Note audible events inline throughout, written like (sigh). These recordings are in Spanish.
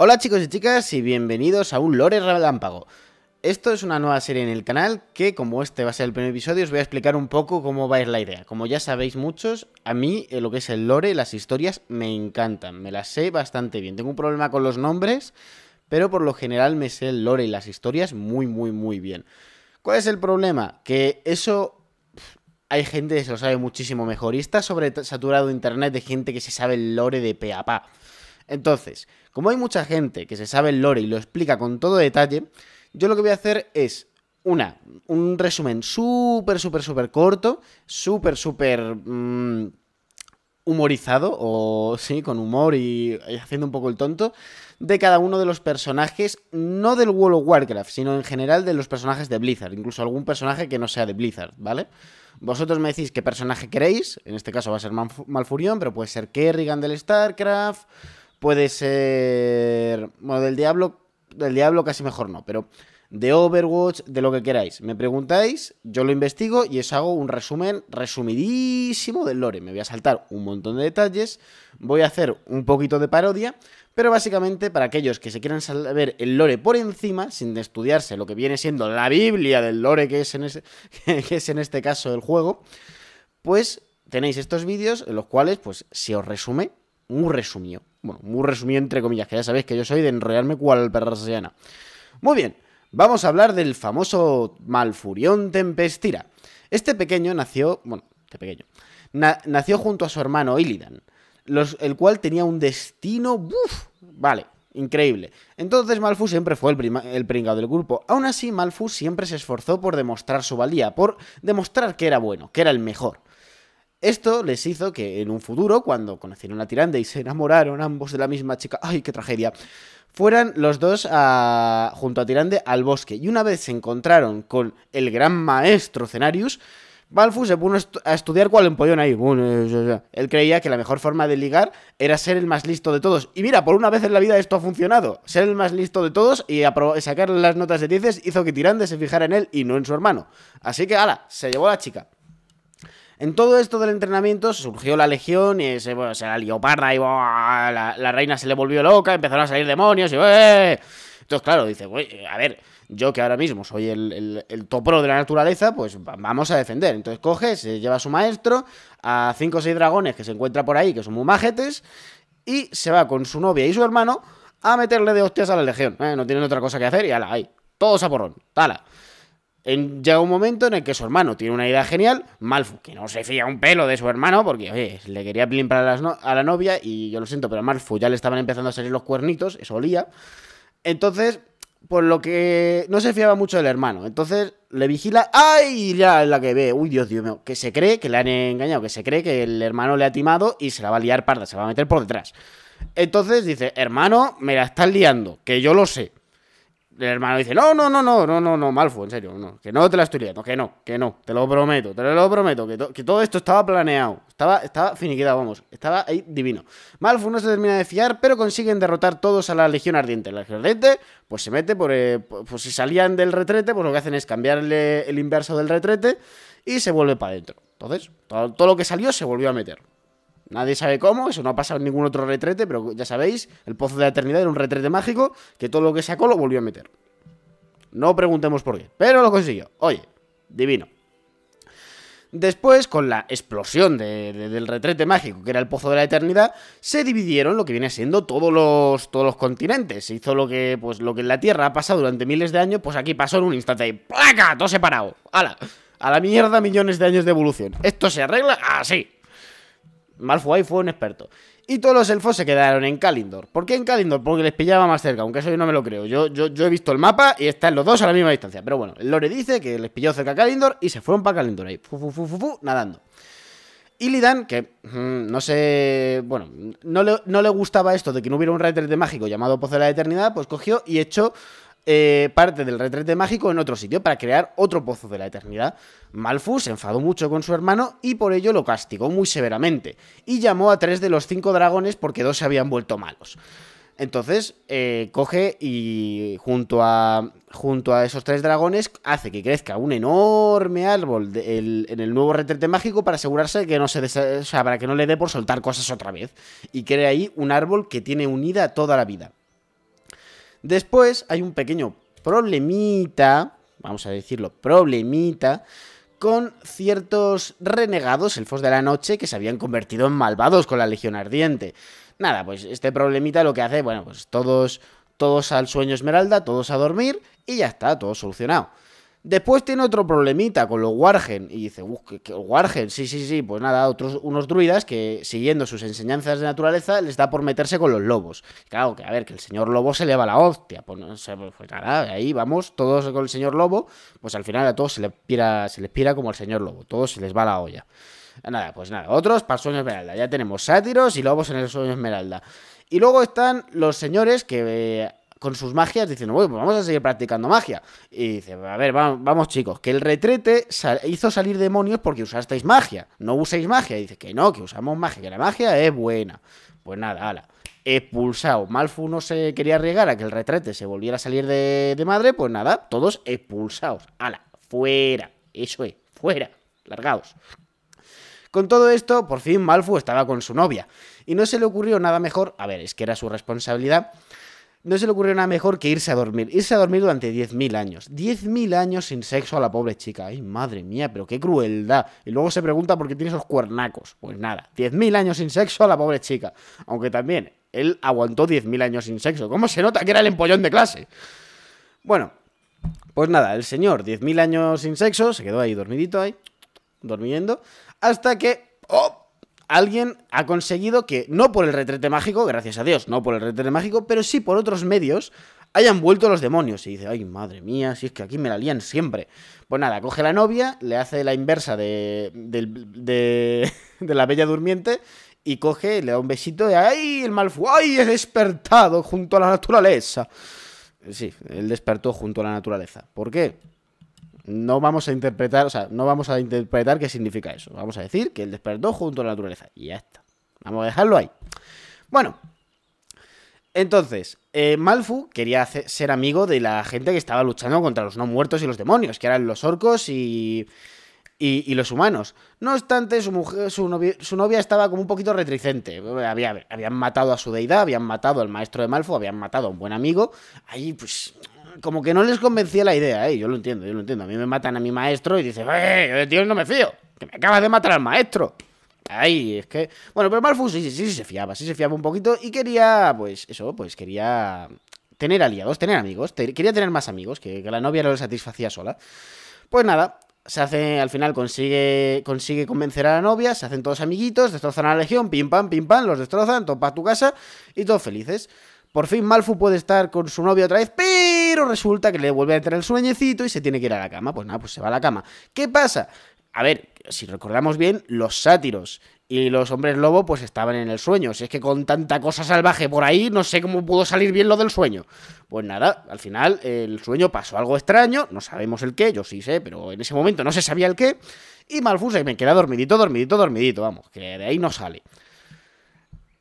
Hola chicos y chicas y bienvenidos a un Lore Relámpago. Esto es una nueva serie en el canal que, como este va a ser el primer episodio, os voy a explicar un poco cómo va a ir la idea. Como ya sabéis muchos, a mí eh, lo que es el lore, las historias, me encantan, me las sé bastante bien. Tengo un problema con los nombres, pero por lo general me sé el lore y las historias muy, muy, muy bien. ¿Cuál es el problema? Que eso hay gente que se lo sabe muchísimo mejor y está sobre internet de gente que se sabe el lore de pe entonces, como hay mucha gente que se sabe el lore y lo explica con todo detalle, yo lo que voy a hacer es una, un resumen súper, súper, súper corto, súper, súper mm, humorizado, o (laughs) sí, con humor y, haciendo un poco el tonto, de cada uno de los personajes, no del World of Warcraft, sino en general de los personajes de Blizzard, incluso algún personaje que no sea de Blizzard, ¿vale? Vosotros me decís qué personaje queréis, en este caso va a ser Malfurion, pero puede ser Kerrigan del StarCraft, puede ser. Bueno, del Diablo, del Diablo casi mejor no, pero de Overwatch, de lo que queráis. Me preguntáis, yo lo investigo y os hago un resumen resumidísimo del lore. Me voy a saltar un montón de detalles, voy a hacer un poquito de parodia, pero básicamente para aquellos que se quieran saber el lore por encima, sin estudiarse lo que viene siendo la Biblia del lore que es en, (laughs) que es en este caso el juego, pues tenéis estos vídeos en los cuales pues se os resume, un resumido. Bueno, muy resumido entre comillas, que ya sabéis que yo soy de enrollarme cual perra Muy bien, vamos a hablar del famoso Malfurión Tempestira. Este pequeño nació, bueno, este pequeño, nació junto a su hermano Illidan, el cual tenía un destino, uff, vale, increíble. Entonces Malfu siempre fue el, el, pringado del grupo. Aún así, Malfu siempre se esforzó por demostrar su valía, por demostrar que era bueno, que era el mejor. Esto les hizo que en un futuro, cuando conocieron a Tirande y se enamoraron ambos de la misma chica, ¡ay, qué tragedia! fueran los dos a, junto a Tirande al bosque. Y una vez se encontraron con el gran maestro Cenarius, Balfus se puso a estudiar cuál empollón ahí. Él creía que la mejor forma de ligar era ser el más listo de todos. Y mira, por una vez en la vida esto ha funcionado. Ser el más listo de todos y sacar las notas de 10 hizo que Tirande se fijara en él y no en su hermano. Así que, ala, se llevó la chica. En todo esto del entrenamiento surgió la legión y se, bueno, la leoparda y la, reina se le volvió loca, empezaron a salir demonios y... Eh, eh, eh". Entonces, claro, dice, a ver, yo que ahora mismo soy el, topro de la naturaleza, pues vamos a defender. Entonces coge, se lleva a su maestro, a cinco o seis dragones que se encuentra por ahí, que son muy majetes, y se va con su novia y su hermano a meterle de hostias a la legión. no tienen otra cosa que hacer y ala, ahí. Todos a porrón. Tala llega un momento en el que su hermano tiene una idea genial, Malfoy, que no se fía un pelo de su hermano, porque oye, le quería limpiar a, la novia, y yo lo siento, pero a Malfoy ya le estaban empezando a salir los cuernitos, eso olía. Entonces, por lo que no se fiaba mucho del hermano, entonces le vigila, ¡ay! Ya la que ve, uy, Dios, Dios mío, que se cree que le han engañado, que se cree que el hermano le ha timado y se la va a liar parda, se va a meter por detrás. Entonces dice, hermano, me la estás liando, que yo lo sé el hermano dice, no, no, no, no, no, no, no, Malfo, en serio, no, que no te la estoy que no, que no, te lo prometo, te lo prometo, que, que todo esto estaba planeado, estaba, estaba finiquitado, vamos, estaba ahí divino. Malfo no se termina de fiar, pero consiguen derrotar todos a la Legión Ardiente. La Legión Ardiente, pues se mete por, eh, pues si salían del retrete, pues lo que hacen es cambiarle el inverso del retrete y se vuelve para adentro. Entonces, todo lo que salió se volvió a meter. Nadie sabe cómo, eso no ha pasado en ningún otro retrete, pero ya sabéis, el Pozo de la Eternidad era un retrete mágico que todo lo que sacó lo volvió a meter. No preguntemos por qué, pero lo consiguió. Oye, divino. Después, con la explosión del retrete mágico, que era el Pozo de la Eternidad, se dividieron lo que viene siendo todos los, continentes. Se hizo lo que, pues, lo que en la Tierra ha pasado durante miles de años, pues aquí pasó en un instante. Y ¡Placa! Todo separado. ¡Hala! A la mierda millones de años de evolución. Esto se arregla así. Ah, Malfoy fue un experto. Y todos los elfos se quedaron en Kalindor. ¿Por qué en Kalindor? Porque les pillaba más cerca, aunque eso yo no me lo creo. Yo, yo, yo he visto el mapa y están los dos a la misma distancia. Pero bueno, Lore dice que les pilló cerca a Kalindor y se fueron para Kalindor ahí, fu, fu, fu, nadando. Y Lidan, que mm, no sé, bueno, no le, gustaba esto de que no hubiera un raider de mágico llamado Pozo de la Eternidad, pues cogió y echó eh, parte del retrete mágico en otro sitio para crear otro pozo de la eternidad. Malfu se enfadó mucho con su hermano y por ello lo castigó muy severamente y llamó a tres de los cinco dragones porque dos se habían vuelto malos. Entonces eh, coge y junto a, junto a esos tres dragones hace que crezca un enorme árbol en el nuevo retrete mágico para asegurarse que no se para que no le dé por soltar cosas otra vez y crea ahí un árbol que tiene unida toda la vida. Después hay un pequeño problemita, vamos a decirlo, problemita, con ciertos renegados, elfos de la noche, que se habían convertido en malvados con la Legión Ardiente. Nada, pues este problemita lo que hace, bueno, pues todos, todos al sueño esmeralda, todos a dormir y ya está, todo solucionado. Después tiene otro problemita con los Wargen. Y dice, uff, Wargen, sí, sí, sí. Pues nada, otros, unos druidas que, siguiendo sus enseñanzas de naturaleza, les da por meterse con los lobos. Claro, que a ver, que el señor lobo se le va la hostia. Pues, pues, pues, nada, ahí vamos, todos con el señor lobo. Pues al final a todos se les pira, se les pira como al señor lobo. Todos se les va la olla. Nada, pues nada, otros para Sueño Esmeralda. Ya tenemos sátiros y lobos en el Sueño Esmeralda. Y luego están los señores que eh, con sus magias diciendo, bueno, pues vamos a seguir practicando magia. Y dice, a ver, vamos, chicos, que el retrete hizo salir demonios porque usasteis magia, no uséis magia. dice, que no, que usamos magia, que la magia es buena. Pues nada, ala. Expulsado. Malfu no se quería arriesgar a que el retrete se volviera a salir de, madre, pues nada, todos expulsados. Ala, fuera. Eso es, fuera. Largados. Con todo esto, por fin Malfu estaba con su novia. Y no se le ocurrió nada mejor, a ver, es que era su responsabilidad, no se le ocurrió nada mejor que irse a dormir. Irse a dormir durante 10.000 años. 10.000 años sin sexo a la pobre chica. Ay, madre mía, pero qué crueldad. Y luego se pregunta por qué tiene esos cuernacos. Pues nada, 10.000 años sin sexo a la pobre chica. Aunque también, él aguantó 10.000 años sin sexo. ¿Cómo se nota que era el empollón de clase? Bueno, pues nada, el señor, 10.000 años sin sexo, se quedó ahí dormidito ahí, durmiendo, hasta que... ¡oh! alguien ha conseguido que, no por el retrete mágico, gracias a Dios, no por el retrete mágico, pero sí por otros medios, hayan vuelto los demonios. Y dice, ay, madre mía, si es que aquí me la lían siempre. Pues nada, coge la novia, le hace la inversa de, (laughs) la bella durmiente y coge, le da un besito de, ay, el mal fue, ay, he despertado junto a la naturaleza. Sí, él despertó junto a la naturaleza. ¿Por qué? no vamos a interpretar, o sea, no vamos a interpretar qué significa eso. Vamos a decir que él despertó junto a la naturaleza. Y ya está. Vamos a dejarlo ahí. Bueno. Entonces, eh, Malfu quería ser amigo de la gente que estaba luchando contra los no muertos y los demonios, que eran los orcos y, y, los humanos. No obstante, su, mujer, su, novia, estaba como un poquito retricente. habían matado a su deidad, habían matado al maestro de Malfu, habían matado a un buen amigo. Ahí, pues, como que no les convencía la idea, ¿eh? Yo lo entiendo, yo lo entiendo. A mí me matan a mi maestro y dice, ¡eh! tío, no me fío, que me acabas de matar al maestro. Ay, es que... Bueno, pero Malfu sí, sí, sí, se fiaba, sí se fiaba un poquito y quería, pues eso, pues quería tener aliados, tener amigos, quería tener más amigos, que, la novia no le satisfacía sola. Pues nada, se hace, al final consigue, consigue convencer a la novia, se hacen todos amiguitos, destrozan a la legión, pim pam, pim pam, los destrozan, topa tu casa y todos felices. Por fin Malfu puede estar con su novia otra vez, ¡pim! resulta que le vuelve a entrar el sueñecito y se tiene que ir a la cama. Pues nada, pues se va a la cama. ¿Qué pasa? A ver, si recordamos bien, los sátiros y los hombres lobo pues estaban en el sueño. Si es que con tanta cosa salvaje por ahí, no sé cómo pudo salir bien lo del sueño. Pues nada, al final el sueño pasó algo extraño, no sabemos el qué, yo sí sé, pero en ese momento no se sabía el qué. Y y me queda dormidito, dormidito, dormidito, vamos, que de ahí no sale.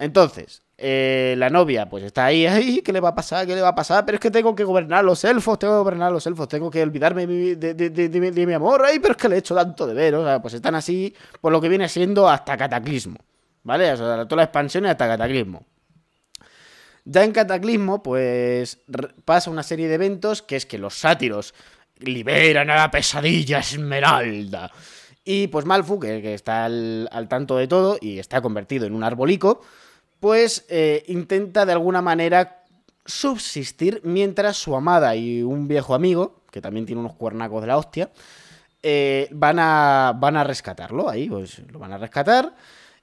Entonces, eh, la novia, pues está ahí, ahí, ¿qué le va a pasar? ¿Qué le va a pasar? Pero es que tengo que gobernar a los elfos, tengo que gobernar a los elfos, tengo que olvidarme de, de, mi amor, ahí, pero es que le he hecho tanto de ver, o sea, pues están así, por lo que viene siendo hasta cataclismo, ¿vale? O sea, la expansión es hasta cataclismo. Ya en Cataclismo, pues pasa una serie de eventos que es que los sátiros liberan a la pesadilla Esmeralda. Y pues Malfu, que, está al tanto de todo y está convertido en un arbolico, pues eh, intenta de alguna manera subsistir mientras su amada y un viejo amigo, que también tiene unos cuernacos de la hostia, eh, van, a, van a rescatarlo ahí, pues lo van a rescatar.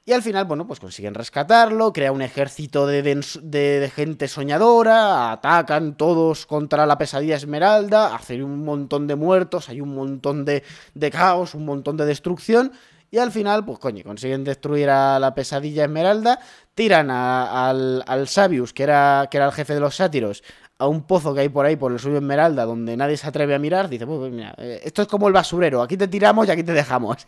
Y al final, bueno, pues consiguen rescatarlo, crea un ejército de, gente soñadora, atacan todos contra la pesadilla esmeralda, hacen un montón de muertos, hay un montón de, de caos, un montón de destrucción. Y al final, pues coño, consiguen destruir a la pesadilla Esmeralda, tiran a, al, al, Sabius, que era, que era el jefe de los sátiros, a un pozo que hay por ahí, por el suyo Esmeralda, donde nadie se atreve a mirar, dice, pues, pues mira, eh, esto es como el basurero, aquí te tiramos y aquí te dejamos.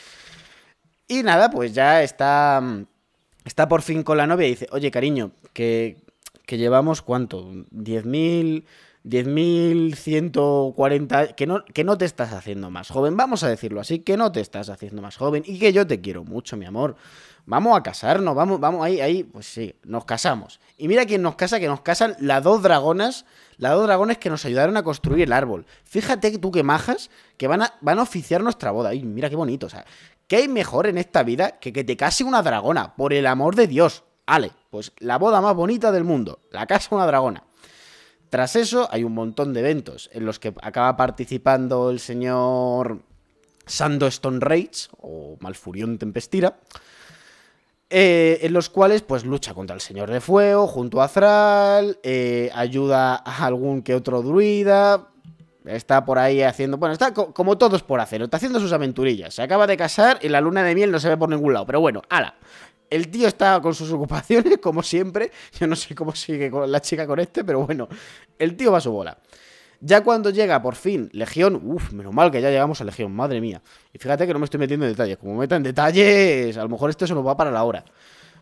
(laughs) y nada, pues ya está, está por fin con la novia y dice, oye cariño, que, que llevamos cuánto, 10.000... 10.140, que no, que no te estás haciendo más joven, vamos a decirlo así, que no te estás haciendo más joven y que yo te quiero mucho, mi amor. Vamos a casarnos, vamos, vamos, ahí, ahí, pues sí, nos casamos. Y mira quién nos casa, que nos casan las dos dragonas, las dos dragones que nos ayudaron a construir el árbol. Fíjate tú que majas, que van a, van a oficiar nuestra boda. Y mira qué bonito, o sea, ¿qué hay mejor en esta vida que que te case una dragona? Por el amor de Dios. Ale, pues la boda más bonita del mundo, la casa una dragona. Tras eso hay un montón de eventos en los que acaba participando el señor Sando Stone Rage o Malfurión Tempestira. Eh, en los cuales pues lucha contra el Señor de Fuego junto a Thrall, eh, ayuda a algún que otro druida, está por ahí haciendo, bueno, está como todos por hacer, está haciendo sus aventurillas, se acaba de casar y la luna de miel no se ve por ningún lado, pero bueno, ala, el tío está con sus ocupaciones, (laughs) como siempre. Yo no sé cómo sigue con la chica con este, pero bueno, el tío va a su bola. Ya cuando llega por fin Legión, ¡uf! menos mal que ya llegamos a Legión, madre mía. Y fíjate que no me estoy metiendo en detalles, como meta en detalles, a lo mejor esto se nos va para la hora.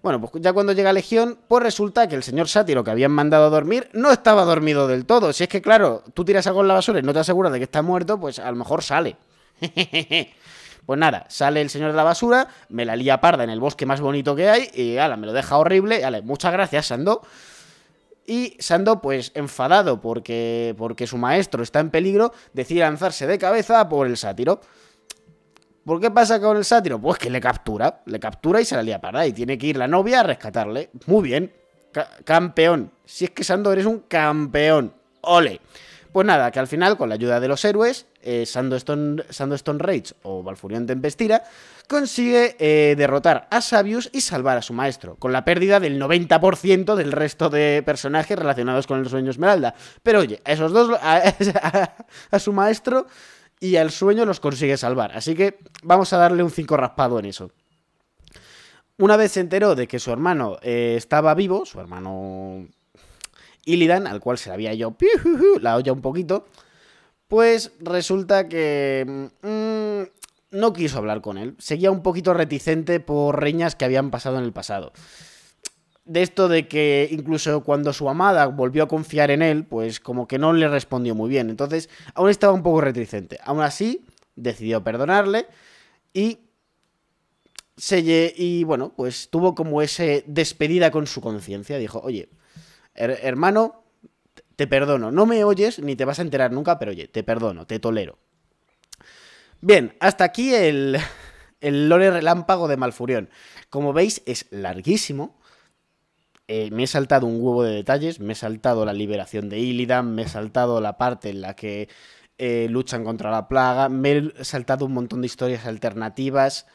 Bueno, pues ya cuando llega Legión, pues resulta que el señor sátiro que habían mandado a dormir no estaba dormido del todo. Si es que, claro, tú tiras algo en la basura y no te aseguras de que está muerto, pues a lo mejor sale. (laughs) Pues nada, sale el señor de la basura, me la lía parda en el bosque más bonito que hay y ala, me lo deja horrible. Ala, muchas gracias, Sando. Y Sando, pues enfadado porque, porque su maestro está en peligro, decide lanzarse de cabeza por el sátiro. ¿Por qué pasa con el sátiro? Pues que le captura, le captura y se la lía parda y tiene que ir la novia a rescatarle. Muy bien, campeón. Si es que Sando eres un campeón. Ole. Pues nada, que al final, con la ayuda de los héroes, eh, Sandstone, Rage o Valfurión Tempestira, consigue eh, derrotar a Sabius y salvar a su maestro, con la pérdida del 90% del resto de personajes relacionados con el sueño Esmeralda. Pero oye, a esos dos, a, (laughs) su maestro y al sueño los consigue salvar. Así que vamos a darle un 5 raspado en eso. Una vez se enteró de que su hermano eh, estaba vivo, su hermano Illidan, al cual se la había yo la olla un poquito, pues resulta que mm, mm, no quiso hablar con él. Seguía un poquito reticente por reñas que habían pasado en el pasado. De esto de que incluso cuando su amada volvió a confiar en él, pues como que no le respondió muy bien. Entonces, aún estaba un poco reticente. Aún así, decidió perdonarle y se y bueno, pues tuvo como ese despedida con su conciencia, dijo, "Oye, hermano, te perdono. No me oyes ni te vas a enterar nunca, pero oye, te perdono, te tolero. Bien, hasta aquí el, (laughs) el lore relámpago de Malfurión. Como veis, es larguísimo. Eh, me he saltado un huevo de detalles, me he saltado la liberación de Illidan, me he saltado la parte en la que eh, luchan contra la plaga, me he saltado un montón de historias alternativas.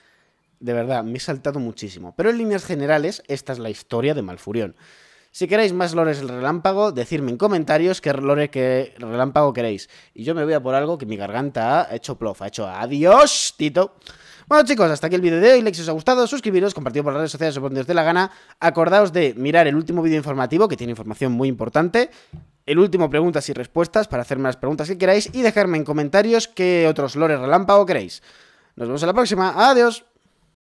De verdad, me he saltado muchísimo. Pero en líneas generales, esta es la historia de Malfurión. Si queréis más lores el relámpago, decidme en comentarios qué lore que relámpago queréis. Y yo me voy a por algo que mi garganta ha hecho plof, ha hecho adiós, Tito. Bueno chicos, hasta aquí el vídeo de hoy, like si os ha gustado, suscribiros, compartirlo por las redes sociales o donde os la gana, acordaos de mirar el último vídeo informativo que tiene información muy importante, el último preguntas y respuestas para hacerme las preguntas que queráis y dejarme en comentarios qué otros lores relámpago queréis. Nos vemos en la próxima, adiós.